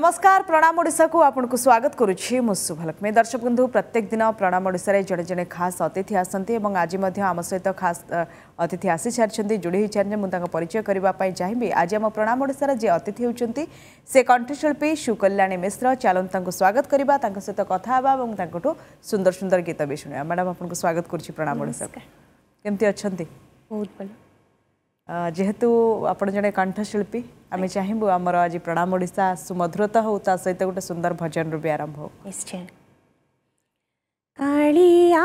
नमस्कार प्रणाम ओडा को आपको स्वागत करुच्ची मु शुभलक्ष्मी दर्शक बंधु प्रत्येक दिन प्रणाम ओडार जड़े जड़े खास अतिथि आसती आज आम सहित खास अतिथि आसी सारी जोड़ी सारी मुझे परिचय करने चाहिए आज आम प्रणाम ओडार जे अतिथि होती से कंठशिल्पी सुकल्याणी मिश्र चलू स्वागत करने सहित कथा और सुंदर सुंदर गीत भी शुणा मैडम आपको स्वागत करुच्ची प्रणाम ओडा केमती बहुत भल ଯେହେତୁ ଆପଣ ଜଣେ କଣ୍ଠଶିଳ୍ପୀ ଆମେ ଚାହିଁବୁ ଆମର ଆଜି ପ୍ରଣାମ ଓଡ଼ିଶା ସୁମଧୁରତା ହଉ ତା ସହିତ ଗୋଟେ ସୁନ୍ଦର ଭଜନରୁ ବି ଆରମ୍ଭ ହଉ ନିଶ୍ଚୟ କାଳିଆ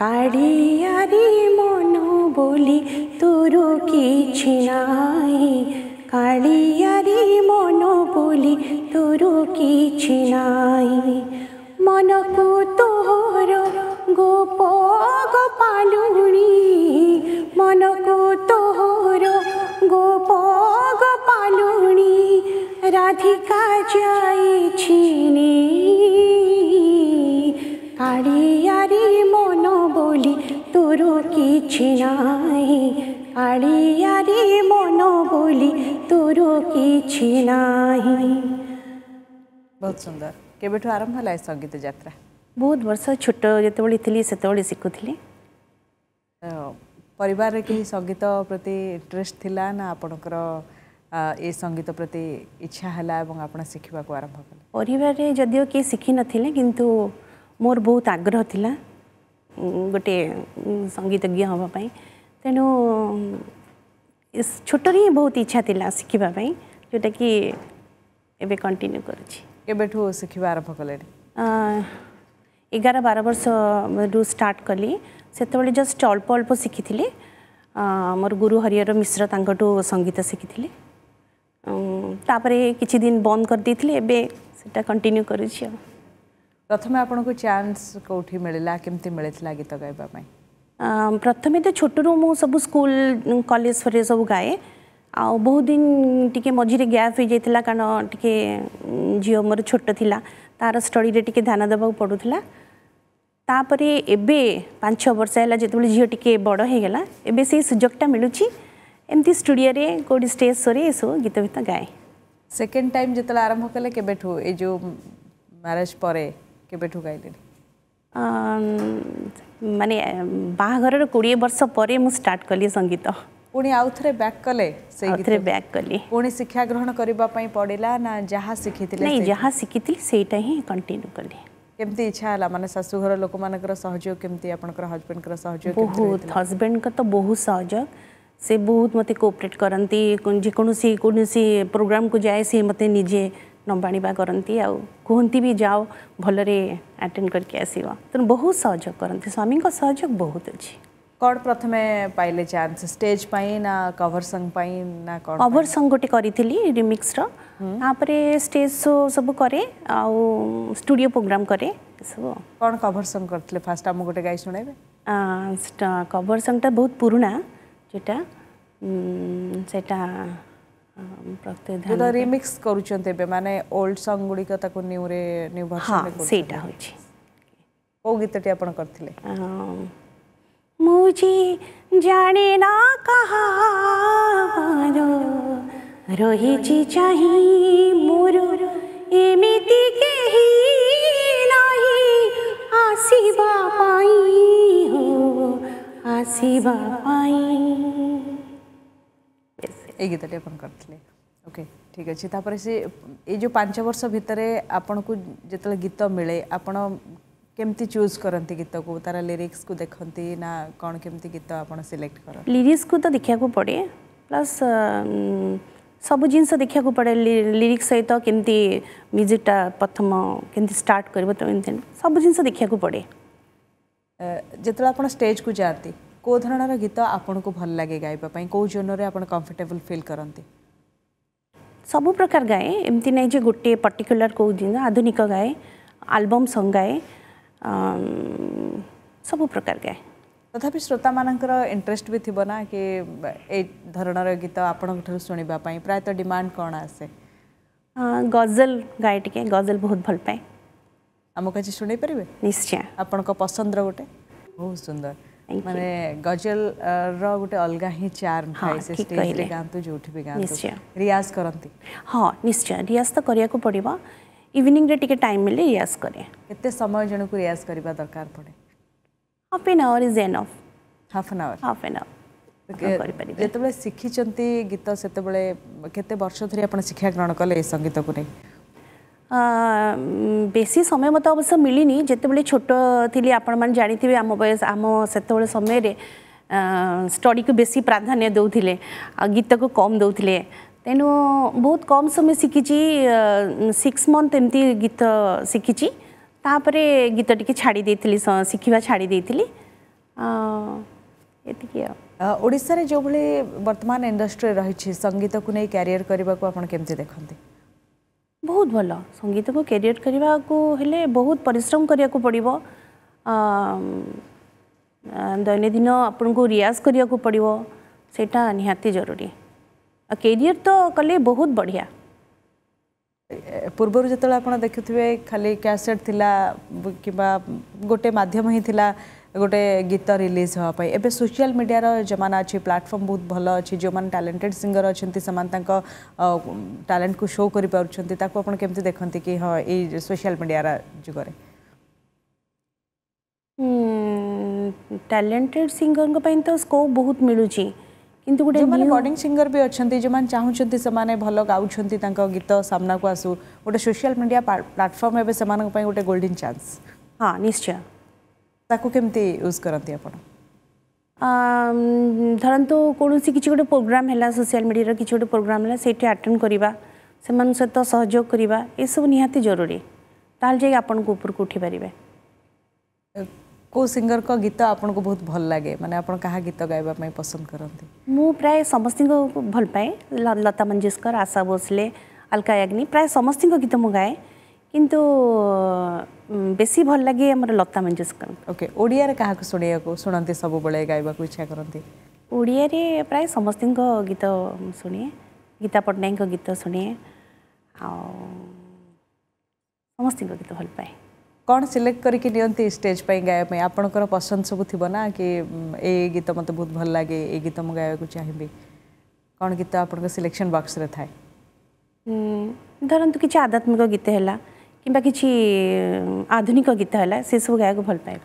কাড়িয়ারি মন বলি তোর কিছু নাই কাড়িয়ারি মন বলি তোরু কিছু নাই মনকু তোহর গোপ গোপালুণী মনকু তোহর গোপ গোপালুণী রাধিকা যাইছিনি কাড়িয়ারি মন বলি তোর কিছু নাই আড়ি আড়ি মন বলি তোর কিছু নাহি ବହୁତ ସୁନ୍ଦର କେବେଠୁ ଆରମ୍ଭ ହେଲା ଏ ସଙ୍ଗୀତ ଯାତ୍ରା ବହୁତ ବର୍ଷ ଛୋଟ ଯେତେବେଳେ ଥିଲି ସେତେବେଳେ ଶିଖୁଥିଲି ପରିବାରରେ କେହି ସଙ୍ଗୀତ ପ୍ରତି ଇଣ୍ଟରେଷ୍ଟ ଥିଲା ନା ଆପଣଙ୍କର ଏ ସଙ୍ଗୀତ ପ୍ରତି ଇଚ୍ଛା ହେଲା ଏବଂ ଆପଣ ଶିଖିବାକୁ ଆରମ୍ଭ କଲେ ପରିବାରରେ ଯଦିଓ କିଏ ଶିଖିନଥିଲେ କିନ୍ତୁ ମୋର ବହୁତ ଆଗ୍ରହ ଥିଲା ଗୋଟେ ସଙ୍ଗୀତଜ୍ଞ ହେବା ପାଇଁ ତେଣୁ ଛୋଟରେ ହିଁ ବହୁତ ଇଚ୍ଛା ଥିଲା ଶିଖିବା ପାଇଁ ଯେଉଁଟାକି ଏବେ କଣ୍ଟିନ୍ୟୁ କରୁଛି କେବେଠୁ ଶିଖିବା ଆରମ୍ଭ କଲେଣି ଏଗାର ବାର ବର୍ଷରୁ ଷ୍ଟାର୍ଟ କଲି ସେତେବେଳେ ଜଷ୍ଟ ଅଳ୍ପ ଅଳ୍ପ ଶିଖିଥିଲି ମୋର ଗୁରୁ ହରିହର ମିଶ୍ର ତାଙ୍କଠୁ ସଙ୍ଗୀତ ଶିଖିଥିଲି ତାପରେ କିଛି ଦିନ ବନ୍ଦ କରିଦେଇଥିଲି ଏବେ ସେଟା କଣ୍ଟିନ୍ୟୁ କରୁଛି ଆଉ ପ୍ରଥମେ ଆପଣଙ୍କୁ ଚାନ୍ସ କେଉଁଠି ମିଳିଲା କେମିତି ମିଳିଥିଲା ଗୀତ ଗାଇବା ପାଇଁ ପ୍ରଥମେ ତ ଛୋଟରୁ ମୁଁ ସବୁ ସ୍କୁଲ କଲେଜ ଫରେ ସବୁ ଗାଏ ଆଉ ବହୁତ ଦିନ ଟିକେ ମଝିରେ ଗ୍ୟାପ୍ ହେଇଯାଇଥିଲା କାରଣ ଟିକେ ଝିଅ ମୋର ଛୋଟ ଥିଲା ତାର ଷ୍ଟଡ଼ିରେ ଟିକେ ଧ୍ୟାନ ଦେବାକୁ ପଡ଼ୁଥିଲା ତାପରେ ଏବେ ପାଞ୍ଚ ଛଅ ବର୍ଷ ହେଲା ଯେତେବେଳେ ଝିଅ ଟିକେ ବଡ଼ ହେଇଗଲା ଏବେ ସେଇ ସୁଯୋଗଟା ମିଳୁଛି ଏମିତି ଷ୍ଟୁଡ଼ିଓରେ କେଉଁଠି ଷ୍ଟେଜ୍ ସୋରେ ଏସବୁ ଗୀତ ଫୀତ ଗାଏ ସେକେଣ୍ଡ ଟାଇମ୍ ଯେତେବେଳେ ଆରମ୍ଭ କଲେ କେବେଠୁ ଏ ଯେଉଁ ମ୍ୟାରେଜ୍ ପରେ କେବେଠୁ ଗାଇଲେଣି अं, मान बाहर कोड़े वर्ष पर स्टार्ट कली संगीत पुणी आउ थे बैक कले बैक कली पुणी शिक्षा ग्रहण करने पड़ा ना जहाँ शिखी नहीं जहाँ शिखी से कंटिन्यू कली केमती इच्छा है मैंने शाशुघर लोक मानयोग केमती हजबैंड बहुत हजबैंड तो बहुत सहयोग से बहुत मत कोपरेट करती जेकोसी प्रोग्राम को जाए सी मत निजे ନବାଣିବା କରନ୍ତି ଆଉ କୁହନ୍ତି ବି ଯାଅ ଭଲରେ ଆଟେଣ୍ଡ କରିକି ଆସିବ ତେଣୁ ବହୁତ ସହଯୋଗ କରନ୍ତି ସ୍ୱାମୀଙ୍କ ସହଯୋଗ ବହୁତ ଅଛି କ'ଣ ପ୍ରଥମେ ପାଇଲେ ଚାନ୍ସ ଷ୍ଟେଜ୍ ପାଇଁ ନା କଭର ସଙ୍ଗ ପାଇଁ ନା କ'ଣ କଭର ସଙ୍ଗ ଗୋଟେ କରିଥିଲି ରିମିକ୍ସର ତାପରେ ଷ୍ଟେଜ୍ ଶୋ ସବୁ କରେ ଆଉ ଷ୍ଟୁଡ଼ିଓ ପ୍ରୋଗ୍ରାମ୍ କରେ ଏସବୁ କ'ଣ କଭର ସଙ୍ଗ କରିଥିଲେ ଫାର୍ଷ୍ଟ ଆମକୁ ଗୋଟେ ଗାଇ ଶୁଣାଇବେ କଭର ସଙ୍ଗଟା ବହୁତ ପୁରୁଣା ଯେଉଁଟା ସେଇଟା ଯୋଉଟା ରିମିକ୍ସ କରୁଛନ୍ତି ଏବେ ମାନେ ଓଲ୍ଡ ସଙ୍ଗ ଗୁଡ଼ିକ ତାକୁ ନ୍ୟୁରେ ନ୍ୟୁ ଭର୍ସନରେ ସେଇଟା ହେଉଛି କେଉଁ ଗୀତଟି ଆପଣ କରିଥିଲେ মুজি জানে না কাহার ରହିଛି ଚାହିଁ ମୋର ଏମିତି କେହି ନାହିଁ ଆସିବା ପାଇଁ হো ଆସିବା ପାଇଁ એ ગીતટી આપણ કરଥିଲେ ઓકે ଠିକ୍ ଅଛି ତାପରେ ସେ ଏଇ ଯେଉଁ ପାଞ୍ଚ ବର୍ଷ ଭିତରେ ଆପଣଙ୍କୁ ଯେତେବେଳେ ଗୀତ ମିଳେ ଆପଣ କେମିତି ଚୁଜ୍ କରନ୍ତି ଗୀତକୁ ତାର ଲିରିକ୍ସକୁ ଦେଖନ୍ତି ନା କ'ଣ କେମିତି ଗୀତ ଆପଣ ସିଲେକ୍ଟ କରନ୍ତି ଲିରିକ୍ସକୁ ତ ଦେଖିବାକୁ ପଡ଼େ ପ୍ଲସ୍ ସବୁ ଜିନିଷ ଦେଖିବାକୁ ପଡ଼େ ଲିରିକ୍ସ ସହିତ କେମିତି ମ୍ୟୁଜିକ୍ଟା ପ୍ରଥମ କେମିତି ଷ୍ଟାର୍ଟ କରିବ ତ ଏମିତି ସବୁ ଜିନିଷ ଦେଖିବାକୁ ପଡ଼େ ଯେତେବେଳେ ଆପଣ ଷ୍ଟେଜ୍କୁ ଯାଆନ୍ତି कौधरण गीत आपको भल लगे गायबापी कौ जोनर आप कम्फर्टेबल फिल करते सब प्रकार गाए एमती नहीं गोटे पर्टिकुलर कौ जिन आधुनिक गाए आलबम संग गाए सब प्रकार गाए तथा तो श्रोता मान इंटरेस्ट भी थी ना कि यरण गीत आपंठू शुणापी प्रायत तो डिमांड कौन आसे गजल गाए टी गजल बहुत भल पाए आम कहीं शुणी निश्चय आपण पसंद रोटे बहुत सुंदर মানে গজল র গোটে অলগা হি চার্ম ଥାଏ ସେ ଷ୍ଟେଜରେ ଗାଆନ୍ତୁ ଯୋଉଠି ବି ଗାଆନ୍ତୁ ରିୟାଜ କରନ୍ତି ହଁ ନିଶ୍ଚୟ ରିୟାଜ ତ କରିବାକୁ ପଡ଼ିବ ଇଭିନିଂରେ ଟିକେ ଟାଇମ୍ ମିଳେ ରିୟାଜ କରେ କେତେ ସମୟ ଜଣକୁ ରିୟାଜ କରିବା ଦରକାର ପଡ଼େ half an hour is enough half an hour half an hour ଯେତେବେଳେ ଶିଖିଛନ୍ତି ଗୀତ ସେତେବେଳେ କେତେ ବର୍ଷ ଧରି ଆପଣ ଶିକ୍ଷା ଗ୍ରହଣ କଲେ ଏ ସଙ୍ଗୀତକୁ ନେଇ ବେଶୀ ସମୟ ମୋତେ ଅବଶ୍ୟ ମିଳିନି ଯେତେବେଳେ ଛୋଟ ଥିଲି ଆପଣମାନେ ଜାଣିଥିବେ ଆମ ବୟସ ଆମ ସେତେବେଳେ ସମୟରେ ଷ୍ଟଡ଼ିକୁ ବେଶୀ ପ୍ରାଧାନ୍ୟ ଦେଉଥିଲେ ଆଉ ଗୀତକୁ କମ୍ ଦେଉଥିଲେ ତେଣୁ ବହୁତ କମ୍ ସମୟ ଶିଖିଛି ସିକ୍ସ ମନ୍ଥ ଏମିତି ଗୀତ ଶିଖିଛି ତାପରେ ଗୀତ ଟିକେ ଛାଡ଼ି ଦେଇଥିଲି ଶିଖିବା ଛାଡ଼ି ଦେଇଥିଲି ଏତିକି ଆଉ ଓଡ଼ିଶାରେ ଯେଉଁଭଳି ବର୍ତ୍ତମାନ ଇଣ୍ଡଷ୍ଟ୍ରି ରହିଛି ସଙ୍ଗୀତକୁ ନେଇ କ୍ୟାରିୟର କରିବାକୁ ଆପଣ କେମିତି ଦେଖନ୍ତି बहुत भल संगीत को कैरियर करने को हेले बहुत परिश्रम करने को पड़ दैनद आपण को रियाज करने पड़ो सहती जरूरी कैरियर तो कले बहुत बढ़िया पूर्वर जो आप देखु खाली कैसेट थी कि गोटे मध्यम ही थिला गोटे गीत रिलीज हाँपाई एवं सोशियाल मीडिया जो जमाना अच्छी प्लाटफर्म बहुत भल अच्छी जो मैंने टैलेंटेड सिंगर अच्छा से टैलेंट को शो कर पार्टी देखते कि हाँ ये सोशियाल मीडिया जुगरे टैलेंटेड सिंगर तो स्कोप बहुत मिलू किंतु सिंगर भी अच्छा जो मैंने चाहूँ से भल गाँ गीत सामना को आसू गोटे सोशियाल मीडिया प्लाटफर्म एवं गोटे गोल्डन चान्स हाँ निश्चय ताको केमती यूज करंती आपण धरंतु कौन कि गोटे प्रोग्राम है सोशियाल मीडिया किसी गोटे प्रोग्राम है सही आटेड करवा सहित सहयोग करवा यह सब निहाती जरूरी ताल जाए आपन को ऊपर उठी पारे को सिंगर को गीत आपन को बहुत भल लगे माने आपन कहा गीत गाइबा पसंद करती मु प्राय समस्त को भल पाए लता मंजेशकर आशा भोसले अलका याग्नि प्राय समस्त गीत मु गाए किंतु बेसी भल लगे लता मंजुस्कर ओके ओडिया क्या शुणा को सब बड़े गायबाक इच्छा करते रे प्राय समस्त गीत शुणे गीता पट्टनायक गीत शुणे आस्ती गीत भल पाए कौन सिलेक्ट करके स्टेज पर गायब आपंकर पसंद सब थी ना कि ये गीत मत बहुत भल लगे ये गीत मुझे गायबा चाहिए कौन गीत आप सिलेक्शन बक्स में थाएर कि आध्यात्मिक गीत है কিংবা কিছু আধুনিক গীত হল সেসব গায়ক ভাল পাইব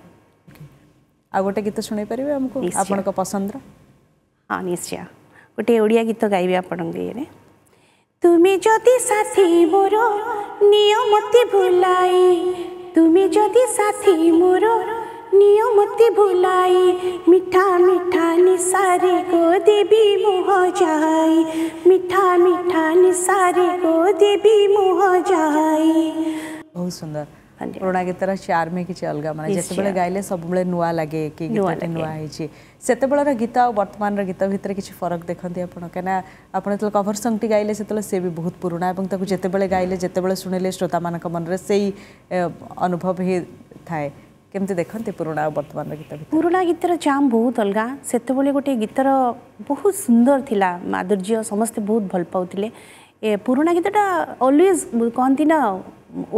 আউ গোটে গীত শুনে পারিবে আমাকে আপনার পছন্দর হ্যাঁ নিশ্চয় গোটে ওড়িয়া গীত গাইবে আপনার ইয়ে তুমি যদি সাথী মোর নিয়মতি ভুলাই তুমি যদি সাথী মোর নিয়মতি ভুলাই মিঠা মিঠা নিসারে গো দেবী মোহ যাই মিঠা মিঠা নিসারে গো দেবী মোহ যাই बहुत सुंदर ପୁରୁଣା ଗୀତର ଚାର୍ମେ କିଛି ଅଲଗା ମାନେ ଯେତେବେଳେ ଗାଇଲେ ସବୁବେଳେ ନୂଆ ଲାଗେ କି ଗୀତଟି ନୂଆ ହେଇଛି ସେତେବେଳର ଗୀତ ଆଉ ବର୍ତ୍ତମାନର ଗୀତ ଭିତରେ କିଛି ଫରକ ଦେଖନ୍ତି ଆପଣ କାହିଁକିନା ଆପଣ ଯେତେବେଳେ କଭର ସଙ୍ଗଟି ଗାଇଲେ ସେତେବେଳେ ସେ ବି ବହୁତ ପୁରୁଣା ଏବଂ ତାକୁ ଯେତେବେଳେ ଗାଇଲେ ଯେତେବେଳେ ଶୁଣିଲେ ଶ୍ରୋତାମାନଙ୍କ ମନରେ ସେଇ ଅନୁଭବ ହିଁ ଥାଏ କେମିତି ଦେଖନ୍ତି ପୁରୁଣା ଆଉ ବର୍ତ୍ତମାନର ଗୀତ ପୁରୁଣା ଗୀତର ଜାମ୍ ବହୁତ ଅଲଗା ସେତେବେଳେ ଗୋଟିଏ ଗୀତର ବହୁତ ସୁନ୍ଦର ଥିଲା ମାଧୁର୍ଯ୍ୟ ସମସ୍ତେ ବହୁତ ଭଲ ପାଉଥିଲେ ଏ ପୁରୁଣା ଗୀତଟା ଅଲୱେଜ୍ କହନ୍ତି ନା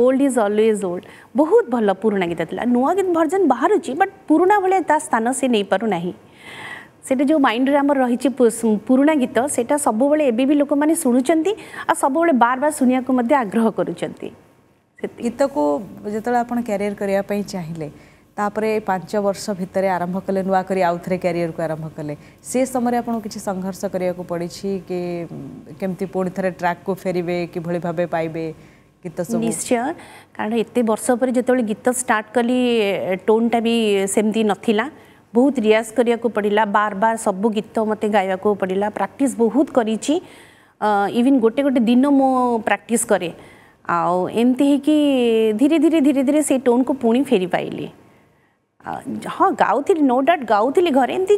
ଓଲ୍ଡ ଇଜ୍ ଅଲୱେଜ୍ ଓଲ୍ଡ ବହୁତ ଭଲ ପୁରୁଣା ଗୀତ ଥିଲା ନୂଆ ଗୀତ ଭର୍ଜନ ବାହାରୁଛି ବଟ୍ ପୁରୁଣା ଭଳିଆ ତା ସ୍ଥାନ ସେ ନେଇପାରୁନାହିଁ ସେଇଟା ଯେଉଁ ମାଇଣ୍ଡରେ ଆମର ରହିଛି ପୁରୁଣା ଗୀତ ସେଇଟା ସବୁବେଳେ ଏବେ ବି ଲୋକମାନେ ଶୁଣୁଛନ୍ତି ଆଉ ସବୁବେଳେ ବାର ବାର ଶୁଣିବାକୁ ମଧ୍ୟ ଆଗ୍ରହ କରୁଛନ୍ତି ଗୀତକୁ ଯେତେବେଳେ ଆପଣ କ୍ୟାରିୟର କରିବା ପାଇଁ ଚାହିଁଲେ ତାପରେ ପାଞ୍ଚ ବର୍ଷ ଭିତରେ ଆରମ୍ଭ କଲେ ନୂଆ କରି ଆଉ ଥରେ କ୍ୟାରିୟରକୁ ଆରମ୍ଭ କଲେ ସେ ସମୟରେ ଆପଣଙ୍କୁ କିଛି ସଂଘର୍ଷ କରିବାକୁ ପଡ଼ିଛି କି କେମିତି ପୁଣି ଥରେ ଟ୍ରାକ୍କୁ ଫେରିବେ କିଭଳି ଭାବେ ପାଇବେ गीत निश्चय कारण एत वर्ष पर जो गीत स्टार्ट कली टोन टा भी सेमती नाला बहुत रियाज करने पड़ा बार बार सब गीत मत गायक पड़ा प्राक्ट बहुत कर इवन गोटे गोटे दिन मो प्राक्ट कै आमती है कि धीरे धीरे धीरे धीरे से टोन को पुणी फेरी पाइली ହଁ ଗାଉଥିଲି ନୋ ଡାଉଟ୍ ଗାଉଥିଲି ଘରେ ଏମିତି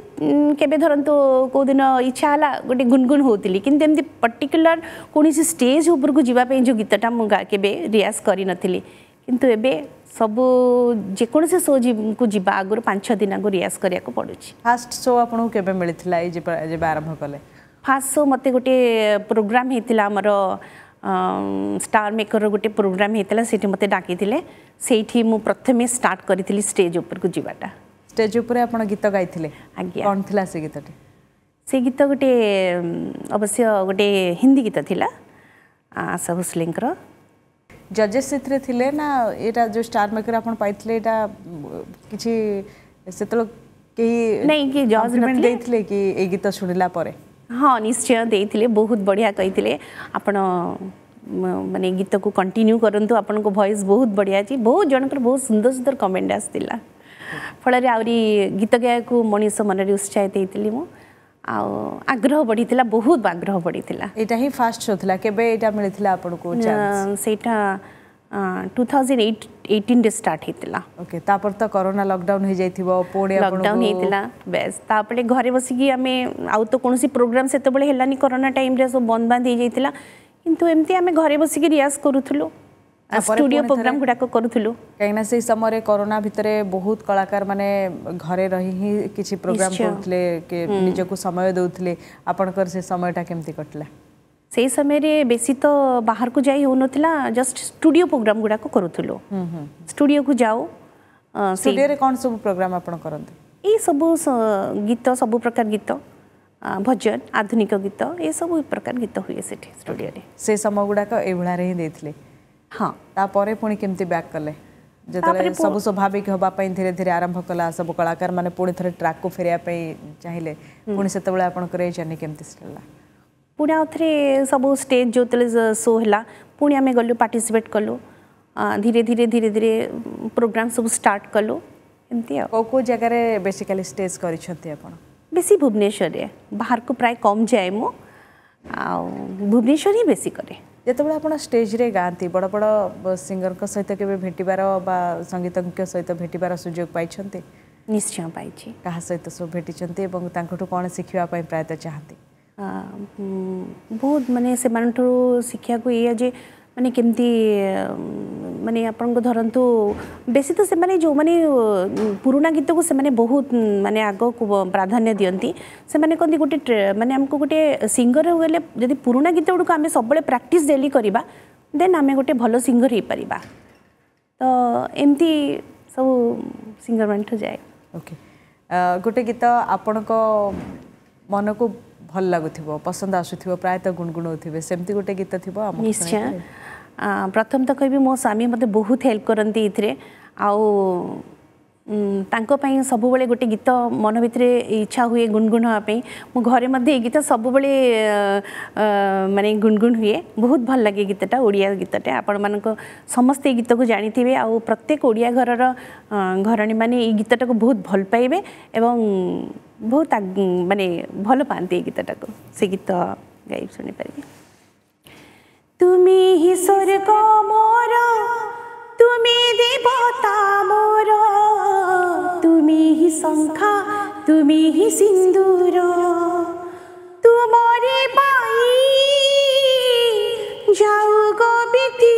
କେବେ ଧରନ୍ତୁ କେଉଁଦିନ ଇଚ୍ଛା ହେଲା ଗୋଟେ ଗୁନଗୁନ ହେଉଥିଲି କିନ୍ତୁ ଏମିତି ପର୍ଟିକୁଲାର କୌଣସି ଷ୍ଟେଜ୍ ଉପରକୁ ଯିବା ପାଇଁ ଯେଉଁ ଗୀତଟା ମୁଁ କେବେ ରିଆଜ କରିନଥିଲି କିନ୍ତୁ ଏବେ ସବୁ ଯେକୌଣସି ଶୋକୁ ଯିବା ଆଗରୁ ପାଞ୍ଚ ଦିନ ଆଗରୁ ରିଆଜ୍ କରିବାକୁ ପଡ଼ୁଛି ଫାଷ୍ଟ ଶୋ ଆପଣଙ୍କୁ କେବେ ମିଳିଥିଲା ଏଇ ଯେବେ ଆରମ୍ଭ କଲେ ଫାଷ୍ଟ ଶୋ ମୋତେ ଗୋଟେ ପ୍ରୋଗ୍ରାମ୍ ହେଇଥିଲା ଆମର ଷ୍ଟାର୍ ମେକର୍ର ଗୋଟେ ପ୍ରୋଗ୍ରାମ୍ ହେଇଥିଲା ସେଠି ମୋତେ ଡାକିଥିଲେ ସେଇଠି ମୁଁ ପ୍ରଥମେ ଷ୍ଟାର୍ଟ କରିଥିଲି ଷ୍ଟେଜ୍ ଉପରକୁ ଯିବାଟା ଷ୍ଟେଜ୍ ଉପରେ ଆପଣ ଗୀତ ଗାଇଥିଲେ ଆଜ୍ଞା କ'ଣ ଥିଲା ସେ ଗୀତଟି ସେ ଗୀତ ଗୋଟେ ଅବଶ୍ୟ ଗୋଟେ ହିନ୍ଦୀ ଗୀତ ଥିଲା ଆଶା ଭୋସଲେଙ୍କର ଜଜେସ୍ ସେଥିରେ ଥିଲେ ନା ଏଇଟା ଯେଉଁ ଷ୍ଟାର୍ ମେକର ଆପଣ ପାଇଥିଲେ ଏଇଟା କିଛି ସେତେବେଳେ କେହି ନାଇଁ କି ଜଜ୍ ଦେଇଥିଲେ କି ଏଇ ଗୀତ ଶୁଣିଲା ପରେ ହଁ ନିଶ୍ଚୟ ଦେଇଥିଲେ ବହୁତ ବଢ଼ିଆ କହିଥିଲେ ଆପଣ ମାନେ ଗୀତକୁ କଣ୍ଟିନ୍ୟୁ କରନ୍ତୁ ଆପଣଙ୍କ ଭଏସ୍ ବହୁତ ବଢ଼ିଆ ଅଛି ବହୁତ ଜଣଙ୍କର ବହୁତ ସୁନ୍ଦର ସୁନ୍ଦର କମେଣ୍ଟ ଆସିଥିଲା ଫଳରେ ଆହୁରି ଗୀତ ଗାଇବାକୁ ମଣିଷ ମନରେ ଉତ୍ସାହିତ ହେଇଥିଲି ମୁଁ ଆଉ ଆଗ୍ରହ ବଢ଼ିଥିଲା ବହୁତ ଆଗ୍ରହ ବଢ଼ିଥିଲା ଏଇଟା ହିଁ ଫାର୍ଷ୍ଟ ଶୋ ଥିଲା କେବେ ଏଇଟା ମିଳିଥିଲା ଆପଣଙ୍କୁ ସେଇଟା ଟୁ ଥାଉଜେଣ୍ଡ ଏଇଟ୍ ଏଇଟିନ୍ରେ ଷ୍ଟାର୍ଟ ହେଇଥିଲା ଓକେ ତାପରେ ତ କରୋନା ଲକଡାଉନ୍ ହେଇଯାଇଥିବ ପୁଣି ଲକଡାଉନ୍ ହେଇଥିଲା ବେସ୍ ତାପରେ ଘରେ ବସିକି ଆମେ ଆଉ ତ କୌଣସି ପ୍ରୋଗ୍ରାମ୍ ସେତେବେଳେ ହେଲାନି କରୋନା ଟାଇମ୍ରେ ସବୁ ବନ୍ଦ ବାନ୍ଦ ହେଇଯାଇଥିଲା କିନ୍ତୁ ଏମିତି ଆମେ ଘରେ ବସିକି ରିଆଜ କରୁଥିଲୁ ଷ୍ଟୁଡିଓ ପ୍ରୋଗ୍ରାମ ଗୁଡ଼ାକ କରୁଥିଲୁ କାହିଁକିନା ସେଇ ସମୟରେ କରୋନା ଭିତରେ ବହୁତ କଳାକାର ମାନେ ଘରେ ରହି ହିଁ କିଛି ପ୍ରୋଗ୍ରାମ କରୁଥିଲେ ନିଜକୁ ସମୟ ଦେଉଥିଲେ ଆପଣଙ୍କର ସେ ସମୟଟା କେମିତି କଟିଲା ସେଇ ସମୟରେ ବେଶୀ ତ ବାହାରକୁ ଯାଇ ହେଉନଥିଲା ଜଷ୍ଟ ଷ୍ଟୁଡିଓ ପ୍ରୋଗ୍ରାମ ଗୁଡ଼ାକ କରୁଥିଲୁ ଷ୍ଟୁଡିଓକୁ ଯାଉ ଷ୍ଟୁଡିଓରେ କ'ଣ ସବୁ ପ୍ରୋଗ୍ରାମ ଆପଣ କରନ୍ତି ଏଇ ସବୁ ଗୀତ ସବୁ ପ୍ରକାର ଗୀତ भजन आधुनिक गीत ये सब प्रकार गीत हुए स्टूडियो से समय गुडाक ये हिंदी हाँ तापर पुणी केमती बैक कले सब स्वाभाविक हाँ धीरे धीरे आरंभ कला सब कलाकार मैंने पुणी थे ट्राक को फेरिया चाहिए पुणी से जर्नि केमती चलता पुणे आउ थे सब स्टेज जो शो है पुणी आम गलु पार्टीसीपेट कलु धीरे धीरे धीरे धीरे प्रोग्राम सब स्टार्ट कलु एमती कौ जगार बेसिकाली स्टेज कर বেশি ভুবনেশ্বরে বাহারকু প্রায় কম যায়ে মু ଆଉ ଭୁବନେଶ୍ୱର ହିଁ ବେଶୀ କରେ ଯେତେବେଳେ ଆପଣ ଷ୍ଟେଜ୍ରେ ଗାଆନ୍ତି ବଡ଼ ବଡ଼ ସିଙ୍ଗରଙ୍କ ସହିତ କେବେ ଭେଟିବାର ବା ସଙ୍ଗୀତଜ୍ଞ ସହିତ ଭେଟିବାର ସୁଯୋଗ ପାଇଛନ୍ତି ନିଶ୍ଚୟ ପାଇଛି କାହା ସହିତ ସବୁ ଭେଟିଛନ୍ତି ଏବଂ ତାଙ୍କଠୁ କ'ଣ ଶିଖିବା ପାଇଁ ପ୍ରାୟତଃ ଚାହାନ୍ତି ବହୁତ ମାନେ ସେମାନଙ୍କଠାରୁ ଶିଖିବାକୁ ଏଇଆ ଯେ ମାନେ କେମିତି ମାନେ ଆପଣଙ୍କୁ ଧରନ୍ତୁ ବେଶୀ ତ ସେମାନେ ଯେଉଁମାନେ ପୁରୁଣା ଗୀତକୁ ସେମାନେ ବହୁତ ମାନେ ଆଗକୁ ପ୍ରାଧାନ୍ୟ ଦିଅନ୍ତି ସେମାନେ କହନ୍ତି ଗୋଟେ ମାନେ ଆମକୁ ଗୋଟେ ସିଙ୍ଗର ହୋଇଗଲେ ଯଦି ପୁରୁଣା ଗୀତ ଗୁଡ଼ିକୁ ଆମେ ସବୁବେଳେ ପ୍ରାକ୍ଟିସ୍ ଡେଲି କରିବା ଦେନ୍ ଆମେ ଗୋଟେ ଭଲ ସିଙ୍ଗର ହେଇପାରିବା ତ ଏମିତି ସବୁ ସିଙ୍ଗରମାନଠୁ ଯାଏ ଓକେ ଗୋଟେ ଗୀତ ଆପଣଙ୍କ ମନକୁ ଭଲ ଲାଗୁଥିବ ପସନ୍ଦ ଆସୁଥିବ ପ୍ରାୟତଃ ଗୁଣଗୁଣଉଥିବେ ସେମିତି ଗୋଟେ ଗୀତ ଥିବ ନିଶ୍ଚୟ ପ୍ରଥମ ତ କହିବି ମୋ ସ୍ୱାମୀ ମୋତେ ବହୁତ ହେଲ୍ପ କରନ୍ତି ଏଥିରେ ଆଉ ତାଙ୍କ ପାଇଁ ସବୁବେଳେ ଗୋଟେ ଗୀତ ମନ ଭିତରେ ଇଚ୍ଛା ହୁଏ ଗୁଣଗୁଣ ହେବା ପାଇଁ ମୁଁ ଘରେ ମଧ୍ୟ ଏ ଗୀତ ସବୁବେଳେ ମାନେ ଗୁଣଗୁଣ ହୁଏ ବହୁତ ଭଲ ଲାଗେ ଗୀତଟା ଓଡ଼ିଆ ଗୀତଟା ଆପଣମାନଙ୍କ ସମସ୍ତେ ଏ ଗୀତକୁ ଜାଣିଥିବେ ଆଉ ପ୍ରତ୍ୟେକ ଓଡ଼ିଆ ଘରର ଘରଣୀମାନେ ଏଇ ଗୀତଟାକୁ ବହୁତ ଭଲ ପାଇବେ ଏବଂ ବହୁତ ମାନେ ଭଲ ପାଆନ୍ତି ଏ ଗୀତଟାକୁ ସେ ଗୀତ ଗାଇ ଶୁଣିପାରିବେ তুমি হি স্বর্গ মোর তুমি দেবতা মোর তুমি হি শঙ্খা তুমি হি সিন্দুর তুমরে পাই যাও গো বিতি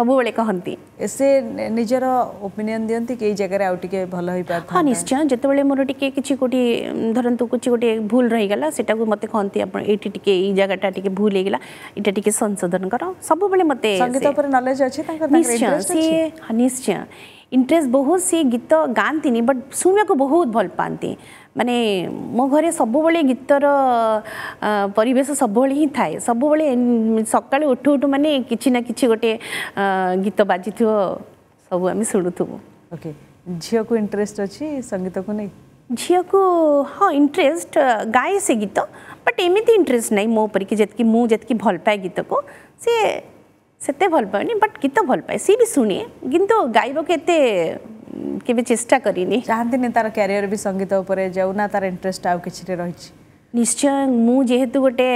ସବୁବେଳେ କହନ୍ତି ସେ ନିଜର ଓପିନିଅନ୍ ଦିଅନ୍ତି କି ଏଇ ଜାଗାରେ ଆଉ ଟିକେ ଭଲ ହେଇପାରିବ ହଁ ନିଶ୍ଚୟ ଯେତେବେଳେ ମୋର ଟିକେ କିଛି ଗୋଟିଏ ଧରନ୍ତୁ କିଛି ଗୋଟିଏ ଭୁଲ ରହିଗଲା ସେଟାକୁ ମୋତେ କହନ୍ତି ଆପଣ ଏଇଠି ଟିକେ ଏଇ ଜାଗାଟା ଟିକେ ଭୁଲ ହେଇଗଲା ଏଇଟା ଟିକେ ସଂଶୋଧନ କର ସବୁବେଳେ ମୋତେ ସଙ୍ଗୀତ ଉପରେ ନଲେଜ ଅଛି ତାଙ୍କର ନିଶ୍ଚୟ ସିଏ ନିଶ୍ଚୟ ଇଣ୍ଟରେଷ୍ଟ ବହୁତ ସିଏ ଗୀତ ଗାଆନ୍ତିନି ବଟ୍ ଶୁଣିବାକୁ ବହୁତ ଭଲ ପାଆନ୍ତି ମାନେ ମୋ ଘରେ ସବୁବେଳେ ଗୀତର ପରିବେଶ ସବୁବେଳେ ହିଁ ଥାଏ ସବୁବେଳେ ସକାଳୁ ଉଠୁ ଉଠୁ ମାନେ କିଛି ନା କିଛି ଗୋଟେ ଗୀତ ବାଜିଥିବ ସବୁ ଆମେ ଶୁଣୁଥିବୁ ଓକେ ଝିଅକୁ ଇଣ୍ଟରେଷ୍ଟ ଅଛି ସଙ୍ଗୀତକୁ ନେଇ ଝିଅକୁ ହଁ ଇଣ୍ଟରେଷ୍ଟ ଗାଏ ସେ ଗୀତ ବଟ୍ ଏମିତି ଇଣ୍ଟରେଷ୍ଟ ନାହିଁ ମୋ ପରିକି ଯେତିକି ମୁଁ ଯେତିକି ଭଲ ପାଏ ଗୀତକୁ ସିଏ ସେତେ ଭଲ ପାଏନି ବଟ୍ ଗୀତ ଭଲ ପାଏ ସିଏ ବି ଶୁଣେ କିନ୍ତୁ ଗାଇବାକୁ ଏତେ केवे चेष्टा करनी तार क्यारिययर भी संगीत जाऊना तार इंटरेस्ट आ रही निश्चय मुझे गोटे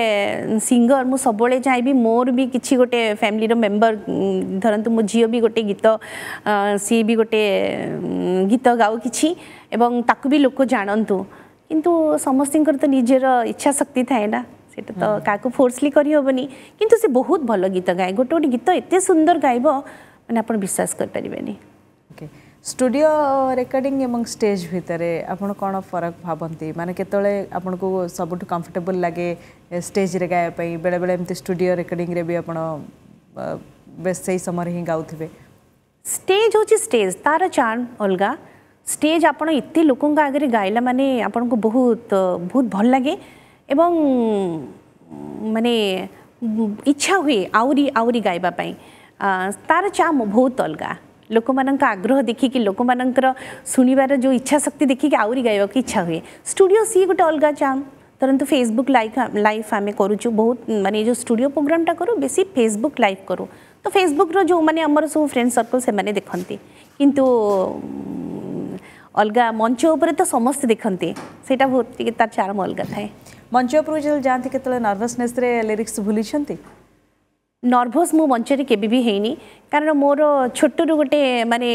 सिंगर मु सब चाहे मोर भी किसी गोटे फैमिली रो मेंबर धरतु मो झी भी गोटे गीत सी भी गोटे गीत गाऊ कि भी लोक जानतु किंतु समस्ती तो निजर इच्छा शक्ति थाए ना से तो क्या फोर्सली करहबन कितु से बहुत भल गीत गाए गोटे गोटे गीत एत सुंदर गायब मैंने आप विश्वास करें स्टूडियो रेकर्डिंग एवं स्टेज भितर आपड़ कौन फरक भावती माने केतले आपन को सबुठ कंफर्टेबल लगे स्टेज रे गायापाई बेले बेले स्टूडियो रेकर्डिंग रे भी आप बेस सही समय ही गाउथिबे स्टेज होची स्टेज तार चार्म अलग स्टेज आपत इतने लोकों आगे गाइला माने आपन बहुत बहुत भल लगे एवं माने इच्छा हुए आ आउरी तार चा बहुत अलगा लोक मान आग्रह देखिकी लोक मुणबार जो इच्छाशक्ति शक्ति देखिक आहरी गायक इच्छा हुए स्टूडियो सी गोटे अलग चाम धरतु फेसबुक लाइव लाइव आम कर बहुत मानते जो स्टूडियो प्रोग्रामा करूँ बेस फेसबुक लाइव करूँ तो फेसबुक रो जो मैंने सब फ्रेंड सर्कल से मैंने देखते कि अलग मंच तो समस्त देखते सहीटा बहुत तार चार अलग थाए मंच जाते नर्भसनेस लिरिक्स भूली ନର୍ଭସ୍ ମୁଁ ମଞ୍ଚରେ କେବେ ବି ହେଇନି କାରଣ ମୋର ଛୋଟରୁ ଗୋଟେ ମାନେ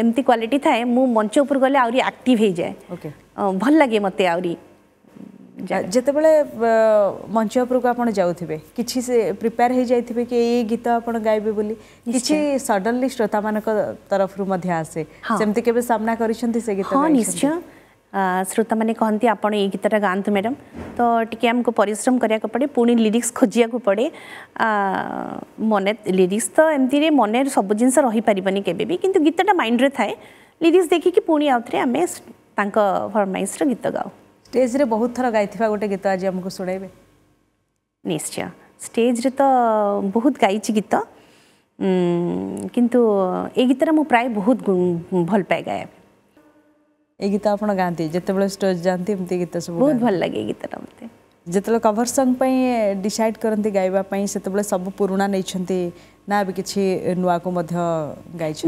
ଏମିତି କ୍ୱାଲିଟି ଥାଏ ମୁଁ ମଞ୍ଚ ଉପରୁ ଗଲେ ଆହୁରି ଆକ୍ଟିଭ୍ ହେଇଯାଏ ଭଲ ଲାଗେ ମୋତେ ଆହୁରି ଯେତେବେଳେ ମଞ୍ଚ ଉପରକୁ ଆପଣ ଯାଉଥିବେ କିଛି ସେ ପ୍ରିପେୟାର ହେଇଯାଇଥିବେ କି ଏଇ ଗୀତ ଆପଣ ଗାଇବେ ବୋଲି କିଛି ସଡନଲି ଶ୍ରୋତାମାନଙ୍କ ତରଫରୁ ମଧ୍ୟ ଆସେ ସେମିତି କେବେ ସାମ୍ନା କରିଛନ୍ତି ସେ ଗୀତ ହଁ ନିଶ୍ଚୟ श्रोता मैंने कहते आप ये गीतटा गाँतु मैडम तो टी आमको परिश्रम करने पड़े पुणी लिरिक्स खोजा पड़े मन लिरिक्स तो एमती मन सब जिन रही पारे के कि गीतटा माइंड थाए लिरिक्स देखिकी पुणी आउ थे आम फरमाइश गीत गाओ स्टेज रे बहुत थर गाई गोटे गीत आज आमको शुणे निश्चय स्टेज रे तो बहुत गाई गीत किंतु ये गीतटा मुझे प्राय बहुत भल पाए गाए ये गीत आप गाँव जिते बेज जाती गीत सब बहुत भल लगे गीतटा जो कभर संग डिसाइड करते गाइबापी से सब पुराणा नहीं कि नुआ को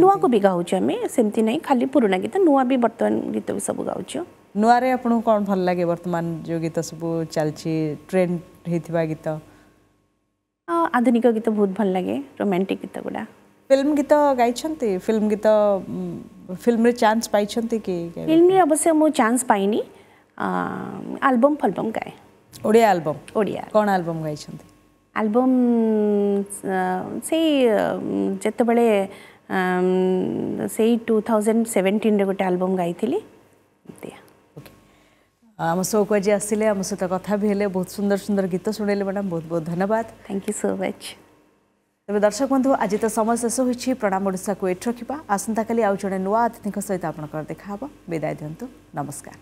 नुआ को भी गाँच आम से खाली पुराणा गीत नुआ भी बर्तमान गीत भी सब गाँच नुआर आपको कौन भल लगे बर्तमान जो गीत सब चलती ट्रेंड होता गीत आधुनिक गीत बहुत भल लगे रोमांटिक गीत गुड़ा फिल्म गीत गाई फिल्म गीत फिल्म चान्स पाई फिल्म अवश्य मु चान्स पाइनी आलबम फलबम गाए ओडिया आलबम ओडिया कौन आलबम गाई ଆଲବମ୍ ସେଇ ଯେତେବେଳେ ସେଇ ଟୁ ଥାଉଜେଣ୍ଡ ସେଭେଣ୍ଟିନ୍ରେ ଗୋଟେ ଆଲବମ୍ ଗାଇଥିଲି ଆମ ସୋକୁ ଆଜି ଆସିଲେ ଆମ ସହିତ କଥା ବି ହେଲେ ବହୁତ ସୁନ୍ଦର ସୁନ୍ଦର ଗୀତ ଶୁଣେଇଲେ ମ୍ୟାଡ଼ାମ୍ ବହୁତ ବହୁତ ଧନ୍ୟବାଦ ଥ୍ୟାଙ୍କ ୟୁ ସୋ ମଚ୍ ତେବେ ଦର୍ଶକ ବନ୍ଧୁ ଆଜି ତ ସମୟ ଶେଷ ହୋଇଛି ପ୍ରଣାମ ଓଡ଼ିଶାକୁ ଏଠି ରଖିବା ଆସନ୍ତାକାଲି ଆଉ ଜଣେ ନୂଆ ଅତିଥିଙ୍କ ସହିତ ଆପଣଙ୍କର ଦେଖା ହେବ ବିଦାୟ ଦିଅନ୍ତୁ ନମସ୍କାର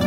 ଓଡ଼ିଶା